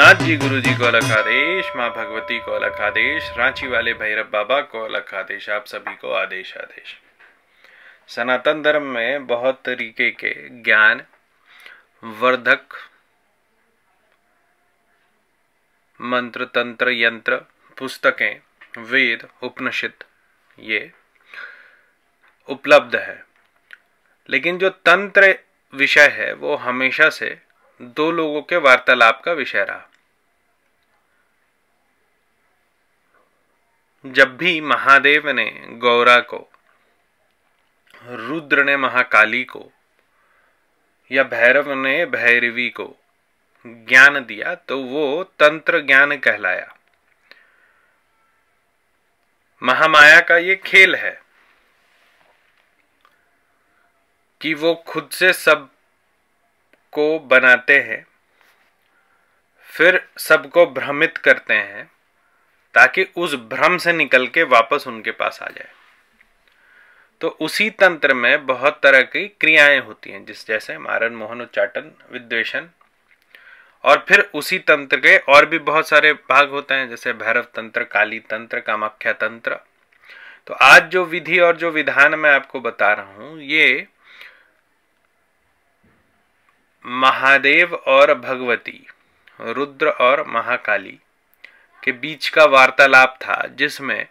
नाथ जी गुरु जी को अलग आदेश माँ भगवती को अलग आदेश रांची वाले भैरव बाबा को अलग आदेश आप सभी को आदेश आदेश सनातन धर्म में बहुत तरीके के ज्ञान वर्धक मंत्र तंत्र यंत्र पुस्तकें वेद उपनिषद ये उपलब्ध है लेकिन जो तंत्र विषय है वो हमेशा से दो लोगों के वार्तालाप का विषय रहा जब भी महादेव ने गौरा को रुद्र ने महाकाली को या भैरव ने भैरवी को ज्ञान दिया तो वो तंत्र ज्ञान कहलाया महामाया का ये खेल है कि वो खुद से सब को बनाते हैं फिर सबको भ्रमित करते हैं ताकि उस भ्रम से निकल के वापस उनके पास आ जाए तो उसी तंत्र में बहुत तरह की क्रियाएं होती हैं जिस जैसे मारन मोहन उच्चाटन विद्वेशन और फिर उसी तंत्र के और भी बहुत सारे भाग होते हैं जैसे भैरव तंत्र काली तंत्र कामाख्या तंत्र तो आज जो विधि और जो विधान मैं आपको बता रहा हूं ये महादेव और भगवती रुद्र और महाकाली के बीच का वार्तालाप था जिसमें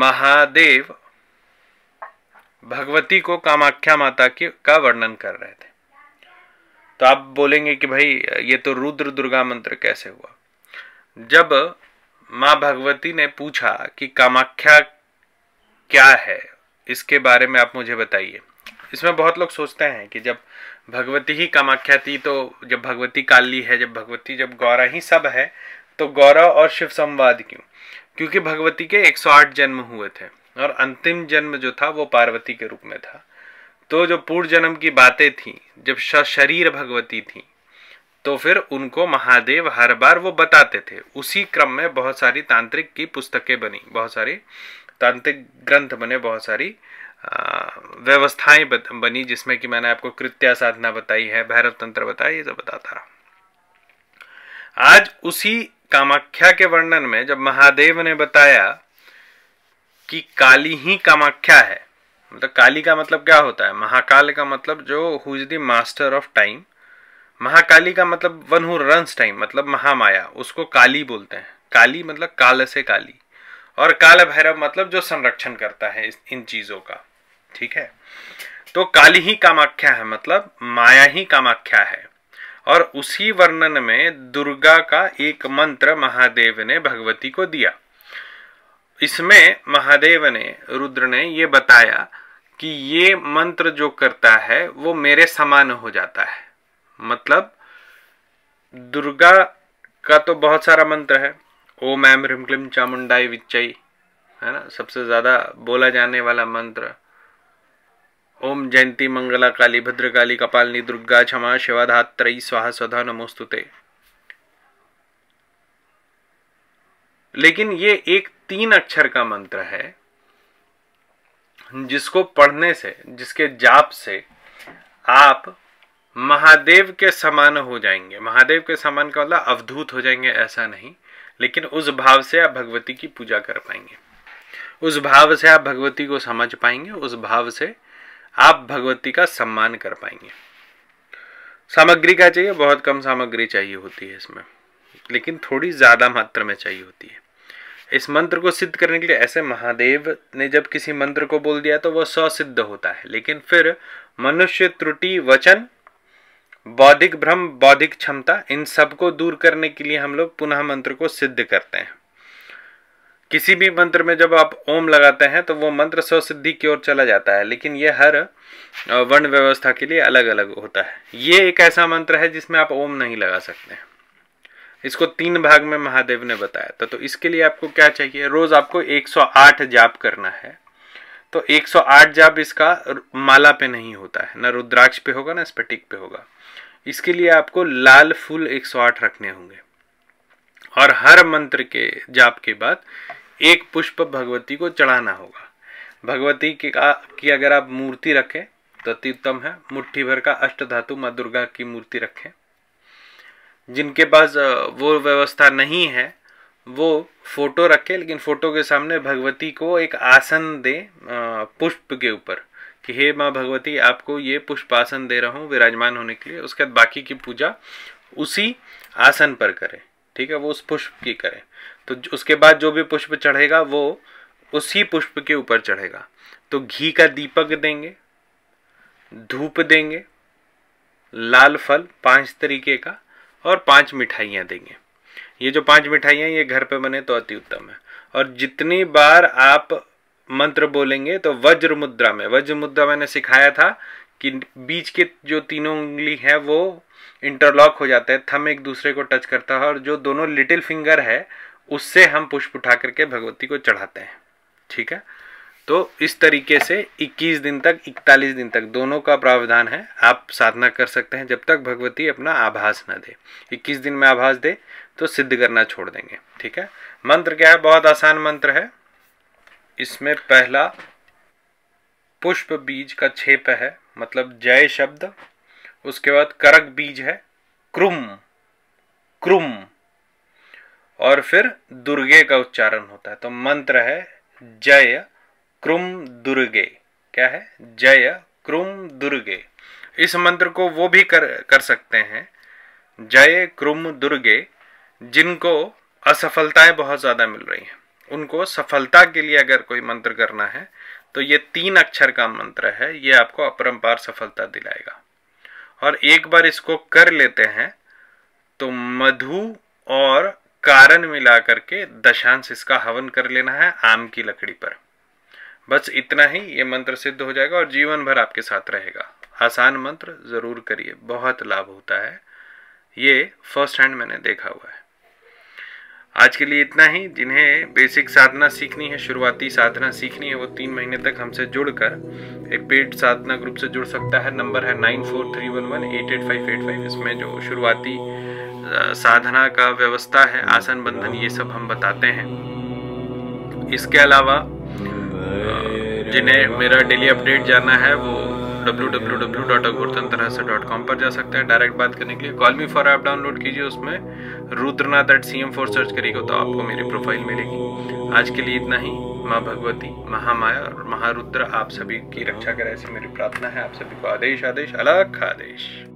महादेव भगवती को कामाख्या माता के का वर्णन कर रहे थे तो आप बोलेंगे कि भाई ये तो रुद्र दुर्गा मंत्र कैसे हुआ जब माँ भगवती ने पूछा कि कामाख्या क्या है इसके बारे में आप मुझे बताइए इसमें बहुत लोग सोचते हैं कि जब भगवती ही कामाख्या थी तो जब भगवती काली है जब भगवती जब गौरा ही सब है तो गौरव और शिव संवाद क्यों क्योंकि भगवती के 108 जन्म हुए थे और अंतिम जन्म जो था वो पार्वती के रूप में था तो जो पूर्व जन्म की बातें थी जब शरीर भगवती थी तो फिर उनको महादेव हर बार वो बताते थे उसी क्रम में बहुत सारी तांत्रिक की पुस्तकें बनी बहुत सारी तांत्रिक ग्रंथ बने बहुत सारी व्यवस्थाएं बनी जिसमें कि मैंने आपको कृत्या साधना बताई है भैरव तंत्र बताया ये सब बताता रहा आज उसी कामाख्या के वर्णन में जब महादेव ने बताया कि काली ही कामाख्या है मतलब काली का मतलब क्या होता है महाकाल का मतलब जो who is the master of time Mahakali का मतलब वन हु रंस टाइम मतलब महामाया उसको काली बोलते हैं काली मतलब काल से काली और काल भैरव मतलब जो संरक्षण करता है इन चीज़ों का ठीक है तो काली ही कामाख्या है मतलब माया ही कामाख्या है और उसी वर्णन में दुर्गा का एक मंत्र महादेव ने भगवती को दिया इसमें महादेव ने रुद्र ने ये बताया कि ये मंत्र जो करता है वो मेरे समान हो जाता है मतलब दुर्गा का तो बहुत सारा मंत्र है ओम ऐम ह्रीम क्लीम चामुंडाई विच्चई है ना सबसे ज़्यादा बोला जाने वाला मंत्र ओम जयंती मंगला काली भद्रकाली कपालनी दुर्गा क्षमा शिवाधात्रयी स्वाहा स्वधा नमोस्तुते लेकिन ये एक तीन अक्षर का मंत्र है जिसको पढ़ने से जिसके जाप से आप महादेव के समान हो जाएंगे महादेव के समान का मतलब अवधूत हो जाएंगे ऐसा नहीं लेकिन उस भाव से आप भगवती की पूजा कर पाएंगे उस भाव से आप भगवती को समझ पाएंगे उस भाव से आप भगवती का सम्मान कर पाएंगे सामग्री क्या चाहिए बहुत कम सामग्री चाहिए होती है इसमें लेकिन थोड़ी ज़्यादा मात्रा में चाहिए होती है इस मंत्र को सिद्ध करने के लिए ऐसे महादेव ने जब किसी मंत्र को बोल दिया तो वह सिद्ध होता है लेकिन फिर मनुष्य त्रुटि वचन बौद्धिक भ्रम बौद्धिक क्षमता इन सबको दूर करने के लिए हम लोग पुनः मंत्र को सिद्ध करते हैं किसी भी मंत्र में जब आप ओम लगाते हैं तो वो मंत्र स्वसिद्धि की ओर चला जाता है लेकिन ये हर वर्ण व्यवस्था के लिए अलग अलग होता है ये एक ऐसा मंत्र है जिसमें आप ओम नहीं लगा सकते इसको तीन भाग में महादेव ने बताया था तो इसके लिए आपको क्या चाहिए रोज आपको 108 जाप करना है तो 108 जाप इसका माला पे नहीं होता है ना रुद्राक्ष पे होगा ना स्पटिक पे होगा इसके लिए आपको लाल फूल 108 रखने होंगे और हर मंत्र के जाप के बाद एक पुष्प भगवती को चढ़ाना होगा भगवती की, का, की अगर आप मूर्ति रखें तो अति उत्तम है मुट्ठी भर का अष्ट धातु माँ दुर्गा की मूर्ति रखें जिनके पास वो व्यवस्था नहीं है वो फोटो रखे लेकिन फोटो के सामने भगवती को एक आसन दे पुष्प के ऊपर कि हे माँ भगवती आपको ये पुष्प आसन दे रहा हूँ विराजमान होने के लिए उसके बाद बाकी की पूजा उसी आसन पर करें ठीक है वो उस पुष्प की करें तो उसके बाद जो भी पुष्प चढ़ेगा वो उसी पुष्प के ऊपर चढ़ेगा तो घी का दीपक देंगे धूप देंगे लाल फल पांच तरीके का और पांच मिठाइयां देंगे ये जो पांच मिठाइयां ये घर पे बने तो अति उत्तम है और जितनी बार आप मंत्र बोलेंगे तो वज्र मुद्रा में वज्र मुद्रा मैंने सिखाया था कि बीच के जो तीनों उंगली है वो इंटरलॉक हो जाते हैं थम एक दूसरे को टच करता है और जो दोनों लिटिल फिंगर है उससे हम पुष्प उठा करके भगवती को चढ़ाते हैं ठीक है तो इस तरीके से 21 दिन तक 41 दिन तक दोनों का प्रावधान है आप साधना कर सकते हैं जब तक भगवती अपना आभास ना दे 21 दिन में आभास दे तो सिद्ध करना छोड़ देंगे ठीक है मंत्र क्या है बहुत आसान मंत्र है इसमें पहला पुष्प बीज का छेप है मतलब जय शब्द उसके बाद करक बीज है क्रुम क्रुम और फिर दुर्गे का उच्चारण होता है तो मंत्र है जय क्रुम दुर्गे क्या है जय क्रुम दुर्गे इस मंत्र को वो भी कर कर सकते हैं जय क्रुम दुर्गे जिनको असफलताएं बहुत ज़्यादा मिल रही हैं उनको सफलता के लिए अगर कोई मंत्र करना है तो ये तीन अक्षर का मंत्र है ये आपको अपरम्पार सफलता दिलाएगा और एक बार इसको कर लेते हैं तो मधु और कारण मिला करके दशांश इसका हवन कर लेना है आम की लकड़ी पर बस इतना ही ये मंत्र सिद्ध हो जाएगा और जीवन भर आपके साथ रहेगा आसान मंत्र ज़रूर करिए बहुत लाभ होता है ये फर्स्ट हैंड मैंने देखा हुआ है आज के लिए इतना ही जिन्हें बेसिक साधना सीखनी है शुरुआती साधना सीखनी है वो तीन महीने तक हमसे जुड़कर एक पेड साधना ग्रुप से जुड़ सकता है नंबर है nine four three one one eight eight five eight five इसमें जो शुरुआती साधना का व्यवस्था है आसन बंधन ये सब हम बताते हैं इसके अलावा जिन्हें मेरा डेली अपडेट जाना है वो कॉम पर जा सकते हैं डायरेक्ट बात करने के लिए call me for app download कीजिए उसमें Rudranath eight C M four search करिएगा तो आपको मेरी प्रोफाइल मिलेगी आज के लिए इतना ही माँ भगवती महामाया और महारुद्र आप सभी की रक्षा करे ऐसी मेरी प्रार्थना है आप सभी को आदेश आदेश अलग आदेश